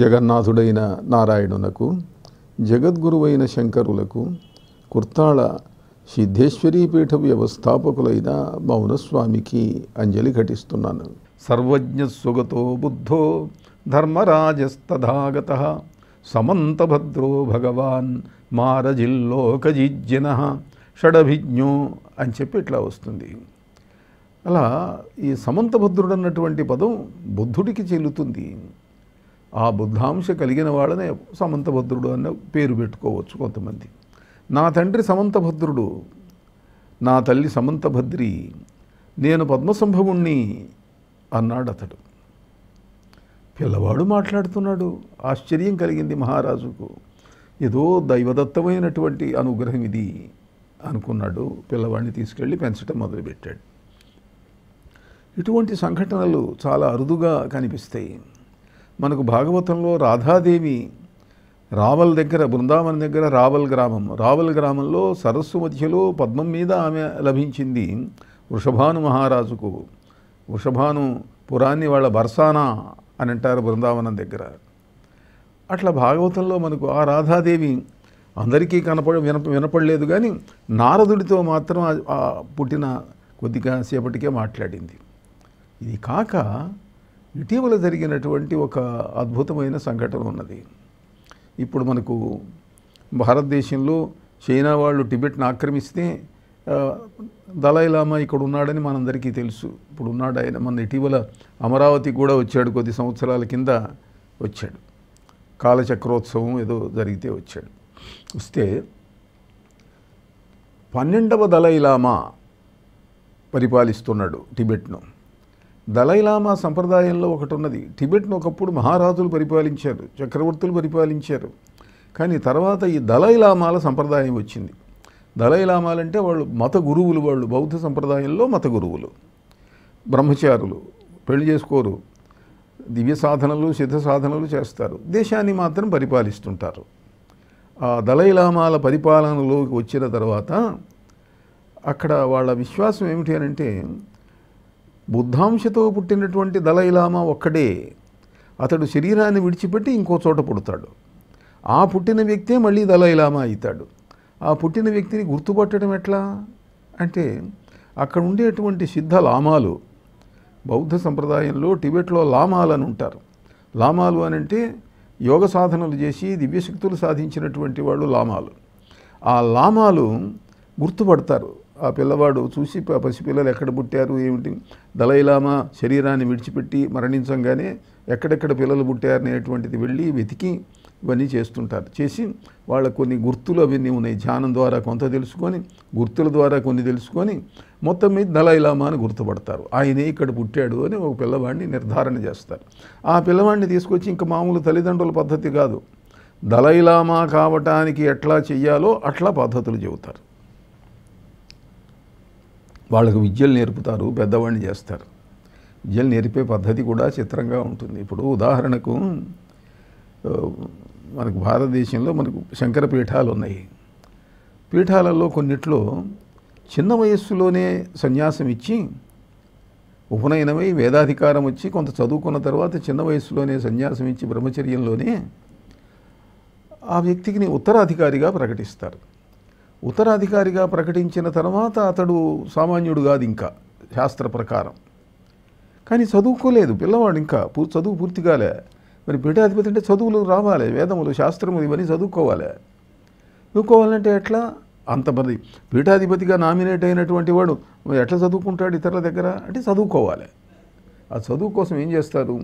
జగన్నాథుడైన నారాయణునకు జగద్గురువైన శంకరులకు కుర్తాళ సిద్ధేశ్వరీపీఠ వ్యవస్థాపకులైన మౌనస్వామికి అంజలి ఘటిస్తున్నాను సర్వజ్ఞ సుగతో బుద్ధో ధర్మరాజస్తథాగత సమంతభద్రో భగవాన్ మారజిల్లోకజిజ్జన షడభిజ్ఞో అని చెప్పి ఇట్లా వస్తుంది అలా ఈ సమంతభద్రుడు అన్నటువంటి పదం బుద్ధుడికి చెల్లుతుంది ఆ బుద్ధాంశ కలిగిన వాళ్ళనే సమంతభద్రుడు అన్న పేరు పెట్టుకోవచ్చు కొంతమంది నా తండ్రి సమంతభద్రుడు నా తల్లి సమంతభద్రి నేను పద్మసంభవుణ్ణి అన్నాడు అతడు పిల్లవాడు మాట్లాడుతున్నాడు ఆశ్చర్యం కలిగింది మహారాజుకు ఏదో దైవదత్తమైనటువంటి అనుగ్రహం ఇది అనుకున్నాడు పిల్లవాడిని తీసుకెళ్ళి పెంచడం మొదలుపెట్టాడు ఇటువంటి సంఘటనలు చాలా అరుదుగా కనిపిస్తాయి మనకు భాగవతంలో రాధాదేవి రావల్ దగ్గర బృందావనం దగ్గర రావల్ గ్రామం రావల్ గ్రామంలో సరస్సు మధ్యలో పద్మం మీద ఆమె లభించింది వృషభాను మహారాజుకు వృషభాను పురాన్ని వాళ్ళ బర్సానా అని అంటారు బృందావనం దగ్గర అట్లా భాగవతంలో మనకు ఆ రాధాదేవి అందరికీ కనపడ విన వినపడలేదు కానీ నారదుడితో మాత్రం పుట్టిన కొద్దిగా సేపటికే మాట్లాడింది ఇది కాక ఇటీవల జరిగినటువంటి ఒక అద్భుతమైన సంఘటన ఉన్నది ఇప్పుడు మనకు భారతదేశంలో చైనా వాళ్ళు టిబెట్ను ఆక్రమిస్తే దళైలామా ఇక్కడ ఉన్నాడని మనందరికీ తెలుసు ఇప్పుడు ఉన్నాడు ఆయన మన ఇటీవల అమరావతి కూడా వచ్చాడు కొద్ది సంవత్సరాల కింద వచ్చాడు కాలచక్రోత్సవం ఏదో జరిగితే వచ్చాడు వస్తే పన్నెండవ దళైలామా పరిపాలిస్తున్నాడు టిబెట్ను దలైలామా సంప్రదాయంలో ఒకటి ఉన్నది టిబెట్ను ఒకప్పుడు మహారాజులు పరిపాలించారు చక్రవర్తులు పరిపాలించారు కానీ తర్వాత ఈ దళైలామాల సంప్రదాయం వచ్చింది దలైలామాలంటే వాళ్ళు మత గురువులు వాళ్ళు బౌద్ధ సంప్రదాయంలో మత గురువులు బ్రహ్మచారులు పెళ్లి చేసుకోరు దివ్య సాధనలు సిద్ధ సాధనలు చేస్తారు దేశాన్ని మాత్రం పరిపాలిస్తుంటారు ఆ దళైలామాల పరిపాలనలోకి వచ్చిన తర్వాత అక్కడ వాళ్ళ విశ్వాసం ఏమిటి అని అంటే బుద్ధాంశతో పుట్టినటువంటి దళైలామా ఒక్కడే అతడు శరీరాన్ని విడిచిపెట్టి ఇంకో చోట పుడతాడు ఆ పుట్టిన వ్యక్తే మళ్ళీ దళైలామా అవుతాడు ఆ పుట్టిన వ్యక్తిని గుర్తుపట్టడం ఎట్లా అంటే అక్కడ ఉండేటువంటి సిద్ధ లామాలు బౌద్ధ సంప్రదాయంలో టిబెట్లో లామాలు అని ఉంటారు లామాలు అని అంటే యోగ సాధనలు చేసి దివ్యశక్తులు సాధించినటువంటి వాళ్ళు లామాలు ఆ లామాలు గుర్తుపడతారు ఆ పిల్లవాడు చూసి పసిపిల్లలు ఎక్కడ పుట్టారు ఏమిటి దళైలామా శరీరాన్ని విడిచిపెట్టి మరణించంగానే ఎక్కడెక్కడ పిల్లలు పుట్టారనేటువంటిది వెళ్ళి వెతికి ఇవన్నీ చేస్తుంటారు చేసి వాళ్ళ కొన్ని గుర్తులు అవన్నీ ఉన్నాయి ధ్యానం ద్వారా కొంత తెలుసుకొని గుర్తుల ద్వారా కొన్ని తెలుసుకొని మొత్తం మీద దళైలామా అని గుర్తుపడతారు ఆయనే ఇక్కడ పుట్టాడు అని ఒక పిల్లవాడిని నిర్ధారణ చేస్తారు ఆ పిల్లవాడిని తీసుకొచ్చి ఇంకా మామూలు తల్లిదండ్రుల పద్ధతి కాదు దళైలామా కావటానికి ఎట్లా చెయ్యాలో అట్లా పద్ధతులు చెబుతారు వాళ్ళకు విద్యలు నేర్పుతారు పెద్దవాడిని చేస్తారు విద్యలు నేర్పే పద్ధతి కూడా చిత్రంగా ఉంటుంది ఇప్పుడు ఉదాహరణకు మనకు భారతదేశంలో మనకు శంకర పీఠాలు ఉన్నాయి పీఠాలలో కొన్నిట్లో చిన్న వయస్సులోనే సన్యాసం ఇచ్చి ఉపనయనమై వేదాధికారం వచ్చి కొంత చదువుకున్న తర్వాత చిన్న వయస్సులోనే సన్యాసం ఇచ్చి బ్రహ్మచర్యంలోనే ఆ వ్యక్తికి ఉత్తరాధికారిగా ప్రకటిస్తారు ఉత్తరాధికారిగా ప్రకటించిన తర్వాత అతడు సామాన్యుడు కాదు ఇంకా శాస్త్ర ప్రకారం కానీ చదువుకోలేదు పిల్లవాడు ఇంకా చదువు పూర్తి కాలే మరి పీఠాధిపతి అంటే చదువులు రావాలి వేదములు శాస్త్రములు ఇవన్నీ చదువుకోవాలి చదువుకోవాలంటే ఎట్లా అంత మంది పీఠాధిపతిగా నామినేట్ అయినటువంటి వాడు ఎట్లా చదువుకుంటాడు ఇతరుల దగ్గర అంటే చదువుకోవాలి ఆ చదువు కోసం ఏం చేస్తారు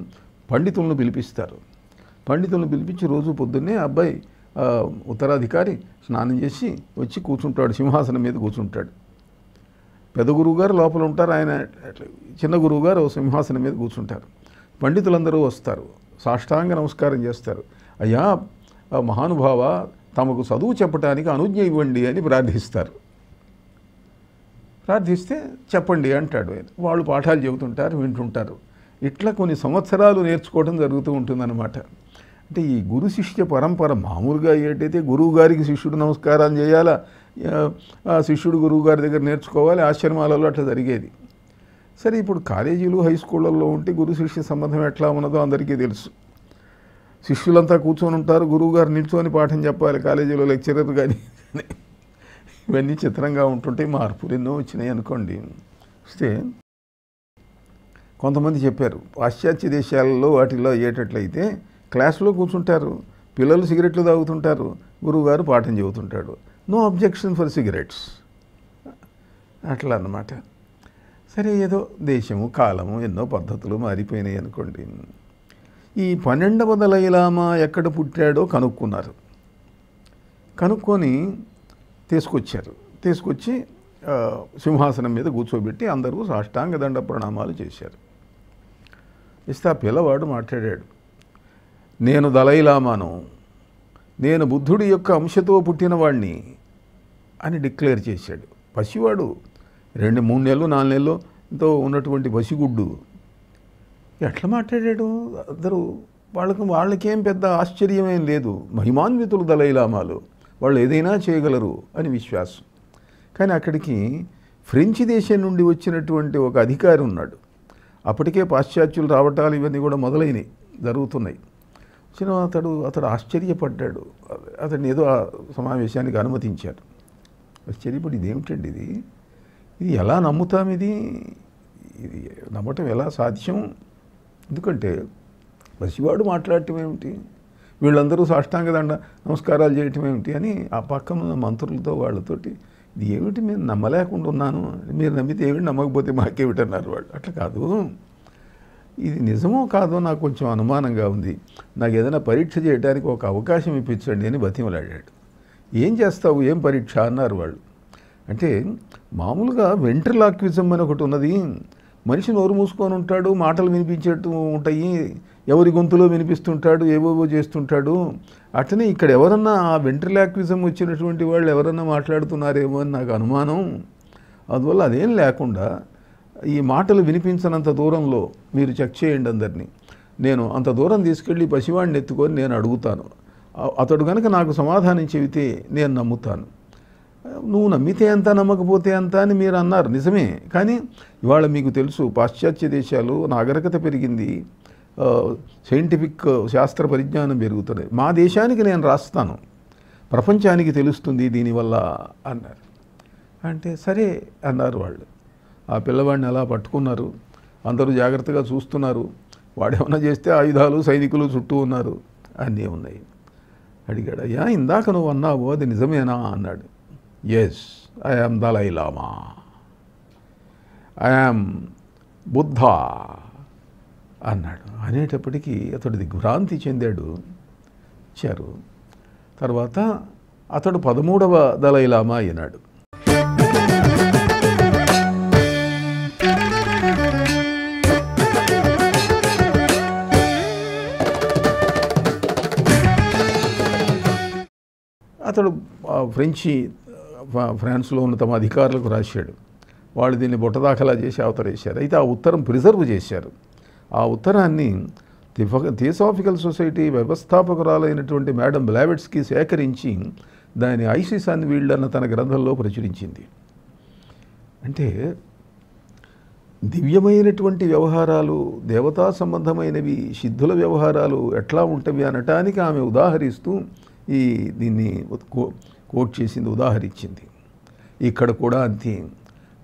పండితులను పిలిపిస్తారు పండితులను పిలిపించి రోజు పొద్దున్నే అబ్బాయి ఉత్తరాధికారి స్నానం చేసి వచ్చి కూర్చుంటాడు సింహాసనం మీద కూర్చుంటాడు పెద్ద గురువు గారు లోపల ఉంటారు ఆయన చిన్న గురువు గారు సింహాసనం మీద కూర్చుంటారు పండితులందరూ వస్తారు సాష్టాంగ నమస్కారం చేస్తారు అయ్యా మహానుభావ తమకు చదువు చెప్పడానికి అనుజ్ఞ ఇవ్వండి అని ప్రార్థిస్తారు ప్రార్థిస్తే చెప్పండి అంటాడు ఆయన వాళ్ళు పాఠాలు చెబుతుంటారు వింటుంటారు ఇట్లా కొన్ని సంవత్సరాలు నేర్చుకోవడం జరుగుతూ ఉంటుందన్నమాట అంటే ఈ గురు శిష్య పరంపర మామూలుగా ఏంటైతే గురువు గారికి శిష్యుడు నమస్కారాలు చేయాలా శిష్యుడు గురువు గారి దగ్గర నేర్చుకోవాలి ఆశ్రమాలలో అట్లా జరిగేది సరే ఇప్పుడు కాలేజీలు హై స్కూళ్ళల్లో ఉంటే గురు శిష్య సంబంధం ఎట్లా ఉన్నదో అందరికీ తెలుసు శిష్యులంతా కూర్చొని ఉంటారు గురువు గారు నిల్చొని పాఠం చెప్పాలి కాలేజీలో లెక్చరర్ కానీ ఇవన్నీ చిత్రంగా ఉంటుంటే మార్పులు ఎన్నో వచ్చినాయి అనుకోండి వస్తే కొంతమంది చెప్పారు పాశ్చాత్య దేశాలలో వాటిలో అయ్యేటట్లయితే క్లాసులో కూర్చుంటారు పిల్లలు సిగరెట్లు తాగుతుంటారు గురువుగారు పాఠం చెబుతుంటాడు నో అబ్జెక్షన్ ఫర్ సిగరెట్స్ అట్లా అన్నమాట సరే ఏదో దేశము కాలము ఎన్నో పద్ధతులు మారిపోయినాయి అనుకోండి ఈ పన్నెండవ దళైలామా ఎక్కడ పుట్టాడో కనుక్కున్నారు కనుక్కొని తీసుకొచ్చారు తీసుకొచ్చి సింహాసనం మీద కూర్చోబెట్టి అందరూ సాష్టాంగ దండ ప్రణామాలు చేశారు ఇస్తే ఆ పిల్లవాడు మాట్లాడాడు నేను దళైలామాను నేను బుద్ధుడి యొక్క అంశతో పుట్టినవాడిని అని డిక్లేర్ చేశాడు పసివాడు రెండు మూడు నెలలు నాలుగు ఎంతో ఉన్నటువంటి పసిగుడ్డు ఎట్లా మాట్లాడాడు అందరూ వాళ్ళకి వాళ్ళకేం పెద్ద ఆశ్చర్యమేం లేదు మహిమాన్వితులు దళైలామాలు వాళ్ళు ఏదైనా చేయగలరు అని విశ్వాసం కానీ అక్కడికి ఫ్రెంచ్ దేశం నుండి వచ్చినటువంటి ఒక అధికారి ఉన్నాడు అప్పటికే పాశ్చాత్యులు రావటాలు ఇవన్నీ కూడా మొదలైనవి జరుగుతున్నాయి చిన్న అతడు అతడు ఆశ్చర్యపడ్డాడు అతడిని ఏదో ఆ సమావేశానికి అనుమతించాడు ఆశ్చర్యపడి ఇదేమిటండి ఇది ఇది ఎలా నమ్ముతాం ఇది ఇది నమ్మటం ఎలా సాధ్యం ఎందుకంటే పసివాడు మాట్లాడటం ఏమిటి వీళ్ళందరూ సాష్టాంగ దండ నమస్కారాలు చేయటం ఏమిటి అని ఆ పక్కన ఉన్న మంత్రులతో వాళ్ళతోటి ఇది ఏమిటి నేను నమ్మలేకుండా ఉన్నాను మీరు నమ్మితే ఏమిటి నమ్మకపోతే మాకేమిటన్నారు వాళ్ళు అట్లా కాదు ఇది నిజమో కాదో నాకు కొంచెం అనుమానంగా ఉంది నాకు ఏదైనా పరీక్ష చేయడానికి ఒక అవకాశం ఇప్పించండి అని బతిమలాడాడు ఏం చేస్తావు ఏం పరీక్ష అన్నారు వాళ్ళు అంటే మామూలుగా వెంట్రలాక్విజం అని ఒకటి ఉన్నది మనిషి నోరు మూసుకొని ఉంటాడు మాటలు వినిపించేట్టు ఉంటాయి ఎవరి గొంతులో వినిపిస్తుంటాడు ఏవేవో చేస్తుంటాడు అట్లనే ఇక్కడ ఎవరన్నా ఆ వెంట్రలాక్విజం వచ్చినటువంటి వాళ్ళు ఎవరన్నా మాట్లాడుతున్నారేమో అని నాకు అనుమానం అందువల్ల అదేం లేకుండా ఈ మాటలు వినిపించనంత దూరంలో మీరు చెక్ చేయండి అందరినీ నేను అంత దూరం తీసుకెళ్ళి పసివాడిని ఎత్తుకొని నేను అడుగుతాను అతడు కనుక నాకు సమాధానం చెబితే నేను నమ్ముతాను నువ్వు నమ్మితే ఎంత నమ్మకపోతే ఎంత అని మీరు అన్నారు నిజమే కానీ ఇవాళ మీకు తెలుసు పాశ్చాత్య దేశాలు నాగరికత పెరిగింది సైంటిఫిక్ శాస్త్ర పరిజ్ఞానం పెరుగుతుంది మా దేశానికి నేను రాస్తాను ప్రపంచానికి తెలుస్తుంది దీనివల్ల అన్నారు అంటే సరే అన్నారు వాళ్ళు ఆ పిల్లవాడిని ఎలా పట్టుకున్నారు అందరూ జాగ్రత్తగా చూస్తున్నారు వాడేమన్నా చేస్తే ఆయుధాలు సైనికులు చుట్టూ ఉన్నారు అన్నీ ఉన్నాయి అడిగాడు అయ్యా ఇందాక నువ్వు అన్నావు అది నిజమేనా అన్నాడు ఎస్ ఐఆమ్ దలై లామా ఐఆమ్ బుద్ధ అన్నాడు అనేటప్పటికీ అతడు దిగ్భ్రాంతి చెందాడు ఇచ్చారు తర్వాత అతడు పదమూడవ దళైలామా అయినాడు అతడు ఫ్రెంచి ఫ్రాన్స్లో ఉన్న తమ అధికారులకు రాశాడు వాళ్ళు దీన్ని బుట్టదాఖలా చేసి అవతరేశారు అయితే ఆ ఉత్తరం ప్రిజర్వ్ చేశారు ఆ ఉత్తరాన్ని థియోసాఫికల్ సొసైటీ వ్యవస్థాపకురాలైనటువంటి మేడం బ్లావెట్స్కి సేకరించి దాని ఐసిస్ అని వీళ్ళన్న తన గ్రంథంలో ప్రచురించింది అంటే దివ్యమైనటువంటి వ్యవహారాలు దేవతా సంబంధమైనవి సిద్ధుల వ్యవహారాలు ఎట్లా ఉంటవి అనటానికి ఆమె ఉదాహరిస్తూ ఈ దీన్ని కోట్ చేసింది ఉదాహరించింది ఇక్కడ కూడా అంతే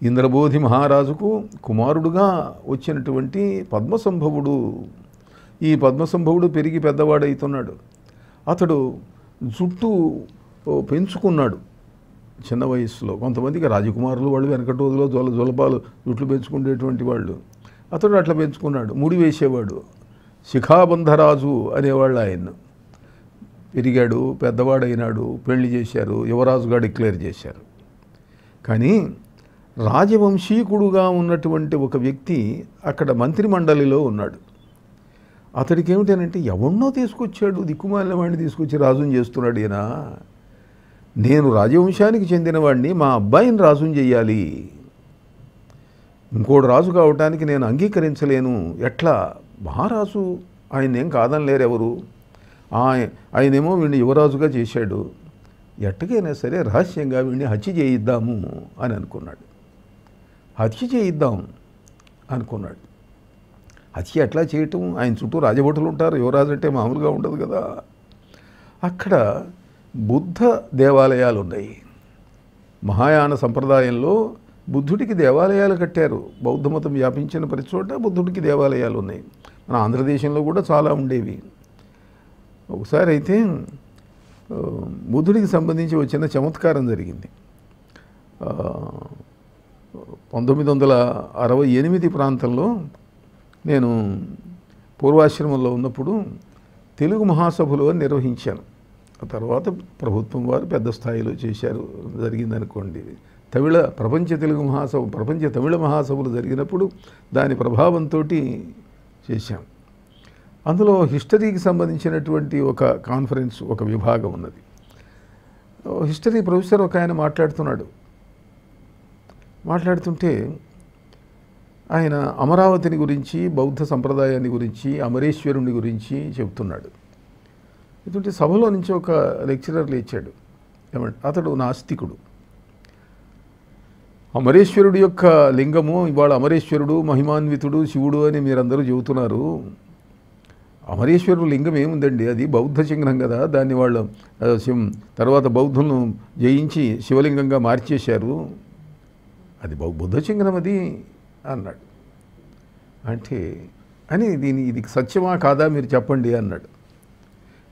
ఇంద్రబోధి మహారాజుకు కుమారుడుగా వచ్చినటువంటి పద్మసంభవుడు ఈ పద్మసంభవుడు పెరిగి పెద్దవాడైతున్నాడు అతడు జుట్టు పెంచుకున్నాడు చిన్న వయసులో కొంతమందికి రాజకుమారులు వాళ్ళు వెనకటి రోజులో జొల జొలపాలు జుట్లు పెంచుకునేటువంటి వాళ్ళు అతడు అట్లా పెంచుకున్నాడు ముడి వేసేవాడు శిఖాబంధరాజు అనేవాళ్ళు ఆయన పెరిగాడు పెద్దవాడైనాడు పెళ్లి చేశారు యువరాజుగా డిక్లేర్ చేశారు కానీ రాజవంశీకుడుగా ఉన్నటువంటి ఒక వ్యక్తి అక్కడ మంత్రి మండలిలో ఉన్నాడు అతడికి ఏమిటనంటే ఎవరినో తీసుకొచ్చాడు దిక్కుమాలిన వాడిని తీసుకొచ్చి రాజుని చేస్తున్నాడు ఈయన నేను రాజవంశానికి చెందినవాడిని మా అబ్బాయిని రాజుని చేయాలి ఇంకోడు రాజు కావటానికి నేను అంగీకరించలేను ఎట్లా మహారాజు ఆయన ఏం కాదని లేరెవరు ఆయనేమో వీడిని యువరాజుగా చేశాడు ఎట్టకైనా సరే రహస్యంగా వీడిని హత్య చేయిద్దాము అని అనుకున్నాడు హత్య చేయిద్దాం అనుకున్నాడు హత్య ఎట్లా చేయటం ఆయన చుట్టూ రాజభటులు ఉంటారు యువరాజు అంటే మామూలుగా ఉండదు కదా అక్కడ బుద్ధ దేవాలయాలు ఉన్నాయి మహాయాన సంప్రదాయంలో బుద్ధుడికి దేవాలయాలు కట్టారు బౌద్ధమతం వ్యాపించిన ప్రతి చోట బుద్ధుడికి దేవాలయాలు ఉన్నాయి మన ఆంధ్రదేశంలో కూడా చాలా ఉండేవి ఒకసారి అయితే బుద్ధుడికి సంబంధించి ఒక చిన్న చమత్కారం జరిగింది పంతొమ్మిది వందల అరవై ఎనిమిది ప్రాంతంలో నేను పూర్వాశ్రమంలో ఉన్నప్పుడు తెలుగు మహాసభలు అని నిర్వహించాను తర్వాత ప్రభుత్వం వారు పెద్ద స్థాయిలో చేశారు జరిగిందనుకోండి తమిళ ప్రపంచ తెలుగు మహాసభ ప్రపంచ తమిళ మహాసభలు జరిగినప్పుడు దాని ప్రభావంతో చేశాం అందులో హిస్టరీకి సంబంధించినటువంటి ఒక కాన్ఫరెన్స్ ఒక విభాగం ఉన్నది హిస్టరీ ప్రొఫెసర్ ఒక ఆయన మాట్లాడుతున్నాడు మాట్లాడుతుంటే ఆయన అమరావతిని గురించి బౌద్ధ సంప్రదాయాన్ని గురించి అమరేశ్వరుని గురించి చెబుతున్నాడు ఎందుకంటే సభలో నుంచి ఒక లెక్చరర్ లేచాడు ఏమంటే అతడు నాస్తికుడు అమరేశ్వరుడు యొక్క లింగము ఇవాళ అమరేశ్వరుడు మహిమాన్వితుడు శివుడు అని మీరందరూ చెబుతున్నారు అమరేశ్వరు లింగం ఏముందండి అది బౌద్ధ చిహ్నం కదా దాన్ని వాళ్ళు తర్వాత బౌద్ధులను జయించి శివలింగంగా మార్చేశారు అది బౌ బుద్ధ చిహ్నం అది అన్నాడు అంటే అని దీని ఇది సత్యమా కాదా మీరు చెప్పండి అన్నాడు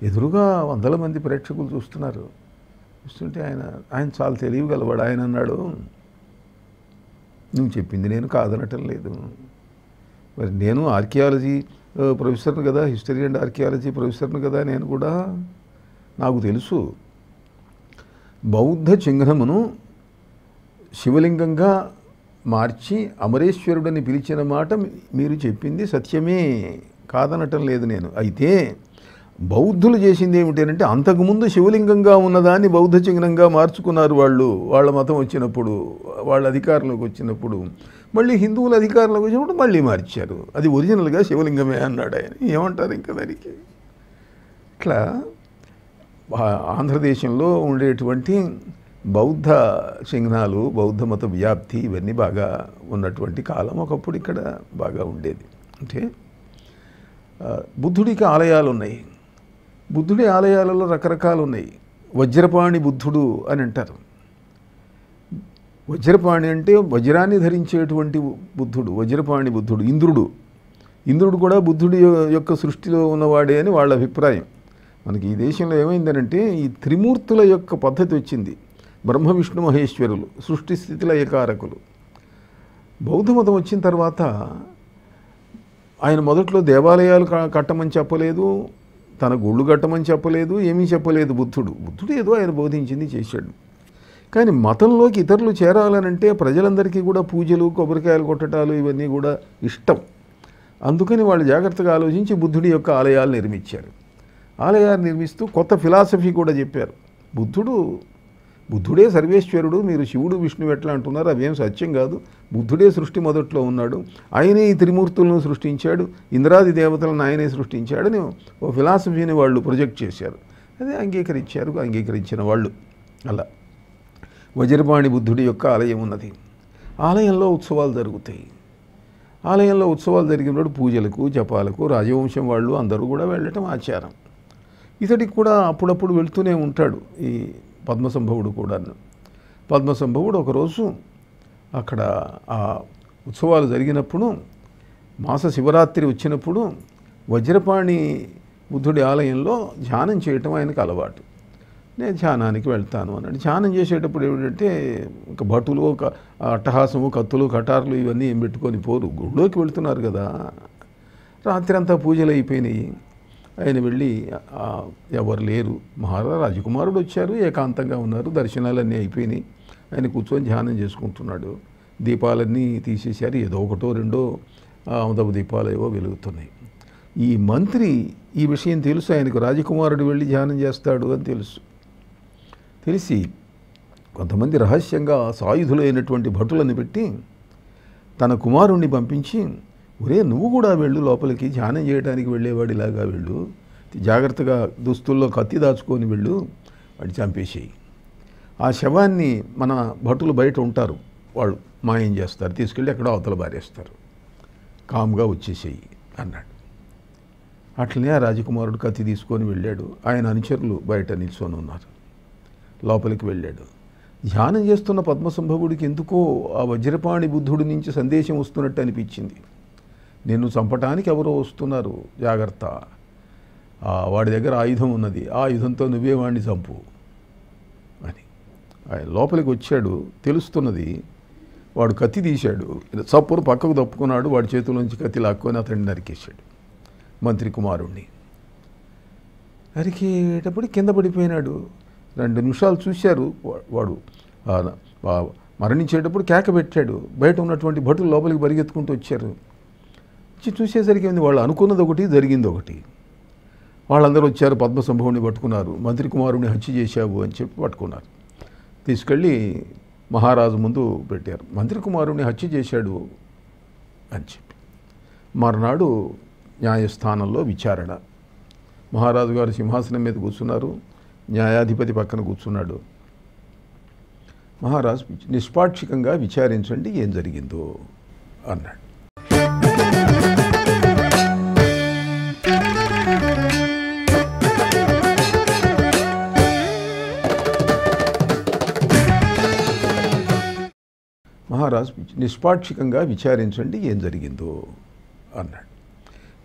ఎదురుగా వందల మంది ప్రేక్షకులు చూస్తున్నారు చూస్తుంటే ఆయన ఆయన చాలా తెలియగలవాడు ఆయన అన్నాడు నువ్వు చెప్పింది నేను కాదనటం లేదు మరి నేను ఆర్కియాలజీ ప్రొఫెసర్ని కదా హిస్టరీ అండ్ ఆర్కియాలజీ ప్రొఫెసర్ని కదా నేను కూడా నాకు తెలుసు బౌద్ధ చిహ్నమును శివలింగంగా మార్చి అమరేశ్వరుడని పిలిచిన మాట మీరు చెప్పింది సత్యమే కాదనటం లేదు నేను అయితే బౌద్ధులు చేసింది ఏమిటంటే అంతకుముందు శివలింగంగా ఉన్నదాన్ని బౌద్ధ చిహ్నంగా మార్చుకున్నారు వాళ్ళు వాళ్ళ మతం వచ్చినప్పుడు వాళ్ళ అధికారంలోకి వచ్చినప్పుడు మళ్ళీ హిందువుల అధికారంలోకి వచ్చినప్పుడు మళ్ళీ మార్చారు అది ఒరిజినల్గా శివలింగమే అన్నాడు ఆయన ఏమంటారు ఇంకా దానికి ఇట్లా ఆంధ్రదేశంలో ఉండేటువంటి బౌద్ధ చిహ్నాలు బౌద్ధ మత వ్యాప్తి ఇవన్నీ బాగా ఉన్నటువంటి కాలం ఒకప్పుడు ఇక్కడ బాగా ఉండేది అంటే బుద్ధుడికి ఆలయాలు ఉన్నాయి బుద్ధుడి ఆలయాలలో రకరకాలు ఉన్నాయి వజ్రపాణి బుద్ధుడు అని అంటారు వజ్రపాణి అంటే వజ్రాన్ని ధరించేటువంటి బుద్ధుడు వజ్రపాణి బుద్ధుడు ఇంద్రుడు ఇంద్రుడు కూడా బుద్ధుడి యొక్క సృష్టిలో ఉన్నవాడే అని వాళ్ళ అభిప్రాయం మనకి ఈ దేశంలో ఏమైందనంటే ఈ త్రిమూర్తుల యొక్క పద్ధతి వచ్చింది బ్రహ్మ విష్ణు మహేశ్వరులు సృష్టి స్థితిల ఏకారకులు బౌద్ధ మతం వచ్చిన తర్వాత ఆయన మొదట్లో దేవాలయాలు కట్టమని చెప్పలేదు తన గుళ్ళు కట్టమని చెప్పలేదు ఏమీ చెప్పలేదు బుద్ధుడు బుద్ధుడు ఏదో ఆయన బోధించింది చేశాడు కానీ మతంలోకి ఇతరులు చేరాలనంటే ప్రజలందరికీ కూడా పూజలు కొబ్బరికాయలు కొట్టడాలు ఇవన్నీ కూడా ఇష్టం అందుకని వాళ్ళు జాగ్రత్తగా ఆలోచించి బుద్ధుడి యొక్క ఆలయాలు నిర్మించారు ఆలయాలు నిర్మిస్తూ కొత్త ఫిలాసఫీ కూడా చెప్పారు బుద్ధుడు బుద్ధుడే సర్వేశ్వరుడు మీరు శివుడు విష్ణువు ఎట్లా అంటున్నారు అవేం సత్యం కాదు బుద్ధుడే సృష్టి మొదట్లో ఉన్నాడు ఆయనే ఈ త్రిమూర్తులను సృష్టించాడు ఇంద్రాది దేవతలను ఆయనే సృష్టించాడని ఓ ఫిలాసఫీని వాళ్ళు ప్రొజెక్ట్ చేశారు అదే అంగీకరించారు అంగీకరించిన వాళ్ళు అలా వజ్రపాణి బుద్ధుడి యొక్క ఆలయం ఉన్నది ఆలయంలో ఉత్సవాలు జరుగుతాయి ఆలయంలో ఉత్సవాలు జరిగినప్పుడు పూజలకు జపాలకు రాజవంశం వాళ్ళు అందరూ కూడా వెళ్ళటం ఆచారం ఇతడికి కూడా అప్పుడప్పుడు వెళ్తూనే ఉంటాడు ఈ పద్మసంభవుడు కూడా పద్మసంభవుడు ఒకరోజు అక్కడ ఆ ఉత్సవాలు జరిగినప్పుడు మాస శివరాత్రి వచ్చినప్పుడు వజ్రపాణి బుద్ధుడి ఆలయంలో ధ్యానం చేయటం ఆయనకు అలవాటు నేను ధ్యానానికి వెళ్తాను అన్నాడు ధ్యానం చేసేటప్పుడు ఏమిటంటే ఒక భటులు ఒక అట్టహాసము కత్తులు కటార్లు ఇవన్నీ ఏం పెట్టుకొని పోరు గుళ్ళోకి వెళ్తున్నారు కదా రాత్రి అంతా పూజలు అయిపోయినాయి ఆయన వెళ్ళి ఎవరు లేరు మహారాజా రాజకుమారుడు వచ్చారు ఏకాంతంగా ఉన్నారు దర్శనాలన్నీ అయిపోయినాయి ఆయన కూర్చొని ధ్యానం చేసుకుంటున్నాడు దీపాలన్నీ తీసేశారు ఏదో ఒకటో రెండో అమదపు దీపాలు ఏవో వెలుగుతున్నాయి ఈ మంత్రి ఈ విషయం తెలుసు ఆయనకు రాజకుమారుడు వెళ్ళి ధ్యానం చేస్తాడు అని తెలుసు తెలిసి కొంతమంది రహస్యంగా సాయుధులైనటువంటి భటులను పెట్టి తన కుమారుణ్ణి పంపించి ఒరే నువ్వు కూడా వెళ్ళు లోపలికి ధ్యానం చేయడానికి వెళ్ళేవాడిలాగా వెళ్ళు జాగ్రత్తగా దుస్తుల్లో కత్తి దాచుకొని వెళ్ళు వాడి చంపేసేయి ఆ శవాన్ని మన భటులు బయట ఉంటారు వాళ్ళు మాయం చేస్తారు తీసుకెళ్ళి ఎక్కడో అవతల బారేస్తారు కామ్గా వచ్చేసేయి అన్నాడు అట్లనే ఆ రాజకుమారుడు కత్తి తీసుకొని వెళ్ళాడు ఆయన అనుచరులు బయట నిల్చొని ఉన్నారు లోపలికి వెళ్ళాడు ధ్యానం చేస్తున్న పద్మసంభవుడికి ఎందుకో ఆ వజ్రపాణి బుద్ధుడి నుంచి సందేశం వస్తున్నట్టు అనిపించింది నిన్ను చంపటానికి ఎవరో వస్తున్నారు జాగ్రత్త వాడి దగ్గర ఆయుధం ఉన్నది ఆ ఆయుధంతో నువ్వే వాడిని చంపు అని ఆయన లోపలికి వచ్చాడు తెలుస్తున్నది వాడు కత్తి తీశాడు చప్పును పక్కకు తప్పుకున్నాడు వాడి చేతిలోంచి కత్తి లాక్కొని అతడిని నరికేశాడు మంత్రి కుమారుణ్ణి నరికేటప్పుడు కింద పడిపోయినాడు రెండు నిమిషాలు చూశారు వాడు మరణించేటప్పుడు కేక పెట్టాడు బయట ఉన్నటువంటి భటులు లోపలికి పరిగెత్తుకుంటూ వచ్చారు చూసేసరికి ఏంది వాళ్ళు అనుకున్నది ఒకటి జరిగింది ఒకటి వాళ్ళందరూ వచ్చారు పద్మసంభవుని పట్టుకున్నారు మంత్రి కుమారుని హత్య చేశావు అని చెప్పి పట్టుకున్నారు తీసుకెళ్ళి మహారాజు ముందు పెట్టారు మంత్రి కుమారుని హత్య చేశాడు అని చెప్పి మరునాడు న్యాయస్థానంలో విచారణ మహారాజు గారు సింహాసనం మీద కూర్చున్నారు న్యాయాధిపతి పక్కన కూర్చున్నాడు మహారాజ్ నిష్పాక్షికంగా విచారించండి ఏం జరిగిందో అన్నాడు మహారాజ్ నిష్పాక్షికంగా విచారించండి ఏం జరిగిందో అన్నాడు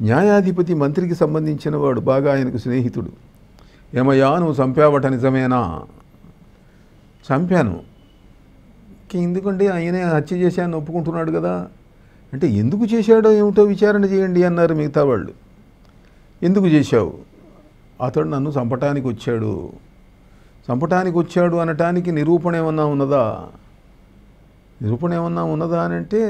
న్యాయాధిపతి మంత్రికి సంబంధించిన వాడు బాగా ఆయనకు స్నేహితుడు ఏమయ్యా నువ్వు చంపావట నిజమేనా చంపాను ఎందుకంటే ఆయనే హత్య చేశాను ఒప్పుకుంటున్నాడు కదా అంటే ఎందుకు చేశాడో ఏమిటో విచారణ చేయండి అన్నారు మిగతా వాళ్ళు ఎందుకు చేశావు అతడు నన్ను చంపటానికి వచ్చాడు చంపటానికి వచ్చాడు అనటానికి నిరూపణ ఏమన్నా ఉన్నదా నిరూపణ ఏమన్నా ఉన్నదా అని అంటే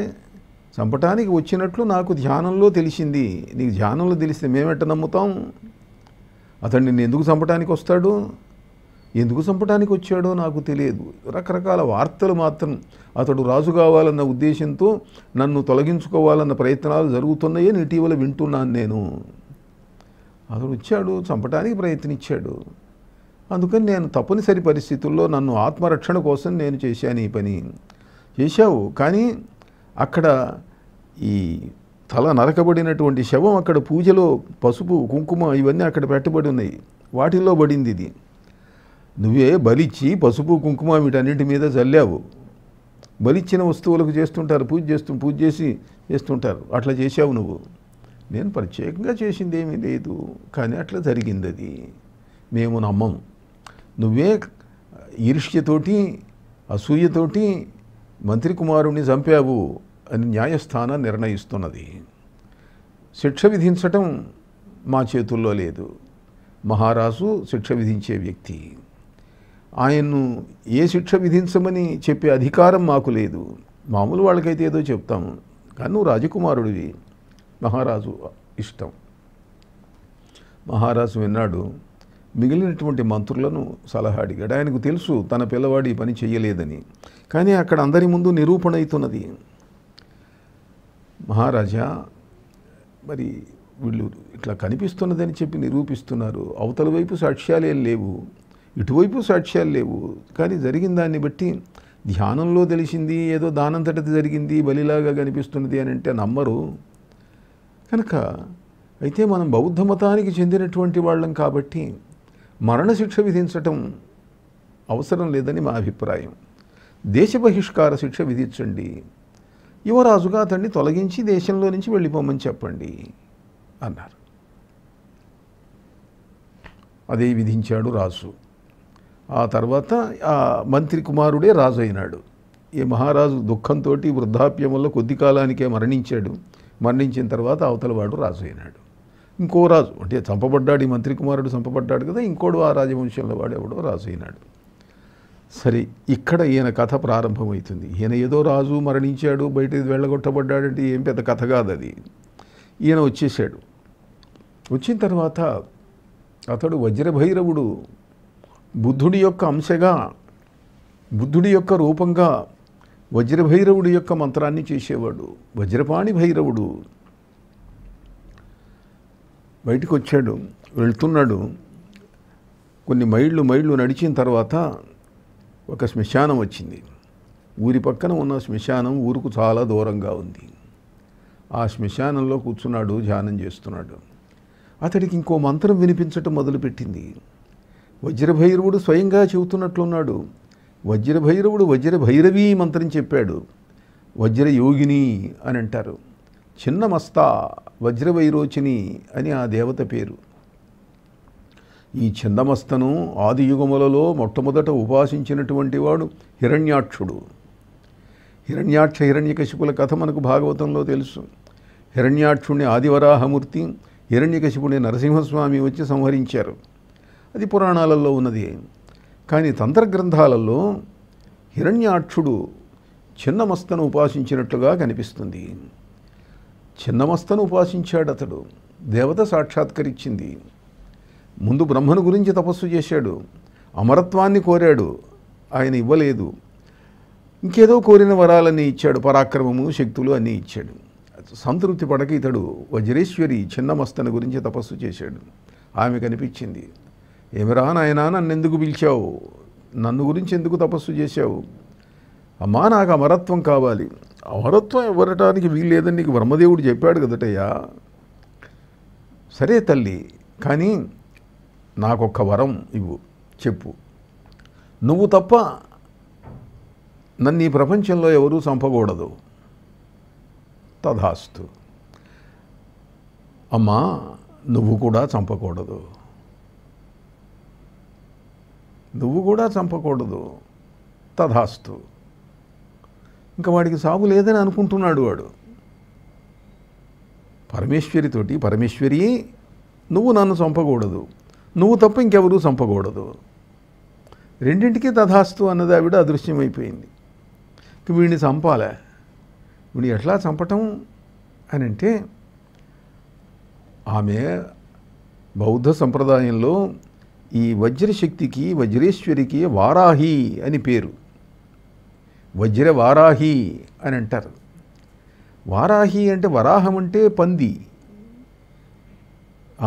చంపటానికి వచ్చినట్లు నాకు ధ్యానంలో తెలిసింది నీకు ధ్యానంలో తెలిస్తే మేమెట్ట నమ్ముతాం అతడు నిన్ను ఎందుకు చంపడానికి వస్తాడు ఎందుకు చంపడానికి వచ్చాడో నాకు తెలియదు రకరకాల వార్తలు మాత్రం అతడు రాజు కావాలన్న ఉద్దేశంతో నన్ను తొలగించుకోవాలన్న ప్రయత్నాలు జరుగుతున్నాయని ఇటీవల వింటున్నాను నేను అతడు వచ్చాడు చంపడానికి ప్రయత్నించాడు అందుకని నేను తప్పనిసరి పరిస్థితుల్లో నన్ను ఆత్మరక్షణ కోసం నేను చేశాను ఈ పని చేశావు కానీ అక్కడ ఈ తల నరకబడినటువంటి శవం అక్కడ పూజలో పసుపు కుంకుమ ఇవన్నీ అక్కడ పెట్టబడి ఉన్నాయి వాటిల్లో పడింది ఇది నువ్వే బలిచ్చి పసుపు కుంకుమ వీటన్నింటి మీద చల్లావు బలిచ్చిన వస్తువులకు చేస్తుంటారు పూజ చేస్తు పూజ చేసి చేస్తుంటారు అట్లా చేసావు నువ్వు నేను ప్రత్యేకంగా చేసింది ఏమీ లేదు కానీ అట్లా జరిగింది అది మేము నమ్మం నువ్వే ఈర్ష్యతోటి అసూయతోటి మంత్రి కుమారుణ్ణి చంపావు అని న్యాయస్థానం నిర్ణయిస్తున్నది శిక్ష విధించటం మా చేతుల్లో లేదు మహారాజు శిక్ష విధించే వ్యక్తి ఆయన్ను ఏ శిక్ష విధించమని చెప్పే అధికారం మాకు లేదు మామూలు వాళ్ళకైతే ఏదో చెప్తాము కానీ నువ్వు రాజకుమారుడివి మహారాజు ఇష్టం మహారాజు విన్నాడు మిగిలినటువంటి మంత్రులను సలహా అడిగాడు ఆయనకు తెలుసు తన పిల్లవాడు ఈ పని చేయలేదని కానీ అక్కడ అందరి ముందు నిరూపణ అవుతున్నది మహారాజా మరి వీళ్ళు ఇట్లా కనిపిస్తున్నదని చెప్పి నిరూపిస్తున్నారు అవతల వైపు సాక్ష్యాలు ఏం లేవు ఇటువైపు సాక్ష్యాలు లేవు కానీ జరిగిన దాన్ని బట్టి ధ్యానంలో తెలిసింది ఏదో దానంతటది జరిగింది బలిలాగా కనిపిస్తున్నది అని అంటే నమ్మరు కనుక అయితే మనం బౌద్ధ మతానికి చెందినటువంటి వాళ్ళం కాబట్టి మరణశిక్ష విధించటం అవసరం లేదని మా అభిప్రాయం దేశ బహిష్కార శిక్ష విధించండి యువరాజుగా అతన్ని తొలగించి దేశంలో నుంచి వెళ్ళిపోమని చెప్పండి అన్నారు అదే విధించాడు రాజు ఆ తర్వాత ఆ మంత్రి కుమారుడే రాజు అయినాడు ఈ మహారాజు దుఃఖంతో వృద్ధాప్యం కొద్ది కాలానికే మరణించాడు మరణించిన తర్వాత అవతలవాడు రాజు అయినాడు ఇంకో రాజు అంటే చంపబడ్డాడు ఈ మంత్రి కుమారుడు చంపబడ్డాడు కదా ఇంకోడు ఆ రాజవంశంలో వాడేవాడో రాజు అయినాడు సరే ఇక్కడ ఈయన కథ ప్రారంభమవుతుంది ఈయన ఏదో రాజు మరణించాడు బయటకు వెళ్ళగొట్టబడ్డాడంటే ఏం పెద్ద కథ కాదు అది ఈయన వచ్చేసాడు వచ్చిన తర్వాత అతడు వజ్రభైరవుడు బుద్ధుడి యొక్క అంశగా బుద్ధుడి యొక్క రూపంగా వజ్రభైరవుడి యొక్క మంత్రాన్ని చేసేవాడు వజ్రపాణి భైరవుడు బయటకు వచ్చాడు వెళ్తున్నాడు కొన్ని మైళ్ళు మైళ్ళు నడిచిన తర్వాత ఒక శ్మశానం వచ్చింది ఊరి పక్కన ఉన్న శ్మశానం ఊరుకు చాలా దూరంగా ఉంది ఆ శ్మశానంలో కూర్చున్నాడు ధ్యానం చేస్తున్నాడు అతడికి ఇంకో మంత్రం వినిపించటం మొదలుపెట్టింది వజ్రభైరవుడు స్వయంగా చెబుతున్నట్లున్నాడు వజ్రభైరవుడు వజ్రభైరవి మంత్రం చెప్పాడు వజ్రయోగిని అని అంటారు మస్తా వజ్రవైరోచిని అని ఆ దేవత పేరు ఈ ఆది ఆదియుగములలో మొట్టమొదట ఉపాసించినటువంటి వాడు హిరణ్యాక్షుడు హిరణ్యాక్ష హిరణ్యకశిపుల కథ మనకు భాగవతంలో తెలుసు హిరణ్యాక్షుణ్ణి ఆదివరాహమూర్తి హిరణ్యకశిపుణ్ణి నరసింహస్వామి వచ్చి సంహరించారు అది పురాణాలలో ఉన్నది కానీ తంత్రగ్రంథాలలో హిరణ్యాక్షుడు చిన్నమస్తను ఉపాసించినట్లుగా కనిపిస్తుంది చిన్నమస్తను ఉపాసించాడు అతడు దేవత సాక్షాత్కరించింది ముందు బ్రహ్మను గురించి తపస్సు చేశాడు అమరత్వాన్ని కోరాడు ఆయన ఇవ్వలేదు ఇంకేదో కోరిన వరాలన్నీ ఇచ్చాడు పరాక్రమము శక్తులు అన్నీ ఇచ్చాడు సంతృప్తి పడక ఇతడు వజ్రేశ్వరి చిన్నమస్తన గురించి తపస్సు చేశాడు ఆమె కనిపించింది ఏమిరా నాయనా నన్ను ఎందుకు పిలిచావు నన్ను గురించి ఎందుకు తపస్సు చేశావు అమ్మా నాకు అమరత్వం కావాలి అమరత్వం వీలు వీల్లేదని నీకు బ్రహ్మదేవుడు చెప్పాడు కదటయ్యా సరే తల్లి కానీ నాకొక్క వరం ఇవ్వు చెప్పు నువ్వు తప్ప నన్ను ఈ ప్రపంచంలో ఎవరూ చంపకూడదు తథాస్తు అమ్మా నువ్వు కూడా చంపకూడదు నువ్వు కూడా చంపకూడదు తథాస్తు ఇంకా వాడికి సాగు లేదని అనుకుంటున్నాడు వాడు పరమేశ్వరితోటి పరమేశ్వరి నువ్వు నన్ను చంపకూడదు నువ్వు తప్ప ఇంకెవరూ చంపకూడదు రెండింటికి తథాస్తు అన్నది ఆవిడ అదృశ్యమైపోయింది వీడిని చంపాలే వీడిని ఎట్లా చంపటం అని అంటే ఆమె బౌద్ధ సంప్రదాయంలో ఈ వజ్రశక్తికి వజ్రేశ్వరికి వారాహి అని పేరు వజ్ర వారాహి అని అంటారు వారాహి అంటే వరాహం అంటే పంది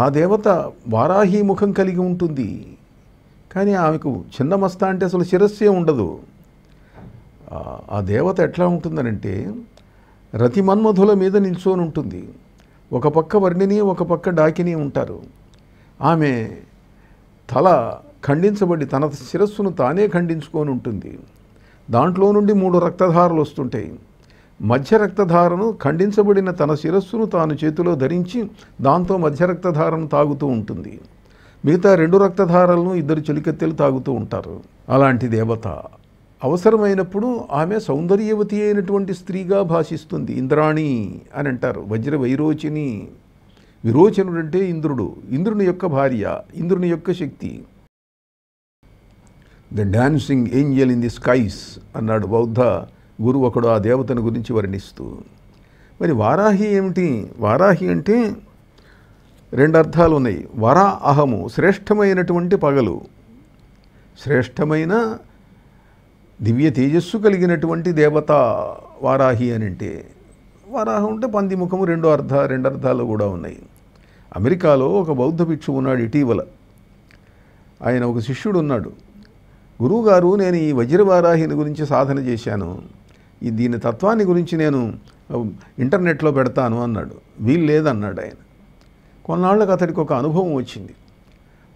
ఆ దేవత వారాహి ముఖం కలిగి ఉంటుంది కానీ ఆమెకు చిన్న మస్త అంటే అసలు శిరస్సే ఉండదు ఆ దేవత ఎట్లా ఉంటుందనంటే రతి మన్మధుల మీద నిల్చొని ఉంటుంది ఒక పక్క వర్ణిని ఒక పక్క డాకిని ఉంటారు ఆమె తల ఖండించబడి తన శిరస్సును తానే ఖండించుకొని ఉంటుంది దాంట్లో నుండి మూడు రక్తధారలు వస్తుంటాయి మధ్య రక్తధారను ఖండించబడిన తన శిరస్సును తాను చేతిలో ధరించి దాంతో మధ్య రక్తధారను తాగుతూ ఉంటుంది మిగతా రెండు రక్తధారలను ఇద్దరు చెలికత్తెలు తాగుతూ ఉంటారు అలాంటి దేవత అవసరమైనప్పుడు ఆమె సౌందర్యవతి అయినటువంటి స్త్రీగా భాషిస్తుంది ఇంద్రాణి అని అంటారు వజ్ర వైరోచిని విరోచనుడు అంటే ఇంద్రుడు ఇంద్రుని యొక్క భార్య ఇంద్రుని యొక్క శక్తి the dancing angel in the skies అన్నాడు బౌద్ధ గురువు ఒకడు ఆ దేవతను గురించి వర్ణిస్తూ మరి వారాహి ఏమిటి వారాహి అంటే రెండు అర్థాలు ఉన్నాయి వరా అహము శ్రేష్టమైనటువంటి పగలు శ్రేష్టమైన దివ్య తేజస్సు కలిగినటువంటి దేవత వారాహి అని అంటే వారాహం అంటే పంది ముఖము రెండు అర్థ రెండు అర్థాలు కూడా ఉన్నాయి అమెరికాలో ఒక బౌద్ధ భిక్షు ఉన్నాడు ఇటీవల ఆయన ఒక శిష్యుడు ఉన్నాడు గురువుగారు నేను ఈ వజ్రవారాహిని గురించి సాధన చేశాను ఈ దీని తత్వాన్ని గురించి నేను ఇంటర్నెట్లో పెడతాను అన్నాడు వీలు లేదన్నాడు ఆయన కొన్నాళ్ళకి అతడికి ఒక అనుభవం వచ్చింది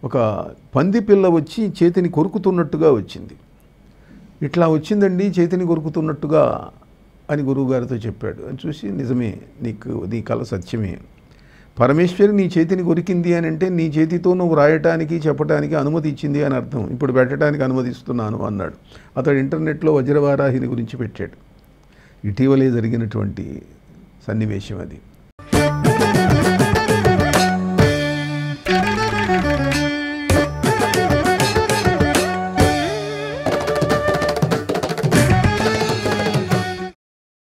ఒక పంది పిల్ల వచ్చి చేతిని కొరుకుతున్నట్టుగా వచ్చింది ఇట్లా వచ్చిందండి చేతిని కొరుకుతున్నట్టుగా అని గురువుగారితో చెప్పాడు అని చూసి నిజమే నీకు నీ కళ సత్యమే పరమేశ్వరి నీ చేతిని కొరికింది అని అంటే నీ చేతితో నువ్వు రాయటానికి చెప్పటానికి అనుమతి ఇచ్చింది అని అర్థం ఇప్పుడు పెట్టడానికి అనుమతిస్తున్నాను అన్నాడు అతడు ఇంటర్నెట్లో వజ్రవారాహిని గురించి పెట్టాడు ఇటీవలే జరిగినటువంటి సన్నివేశం అది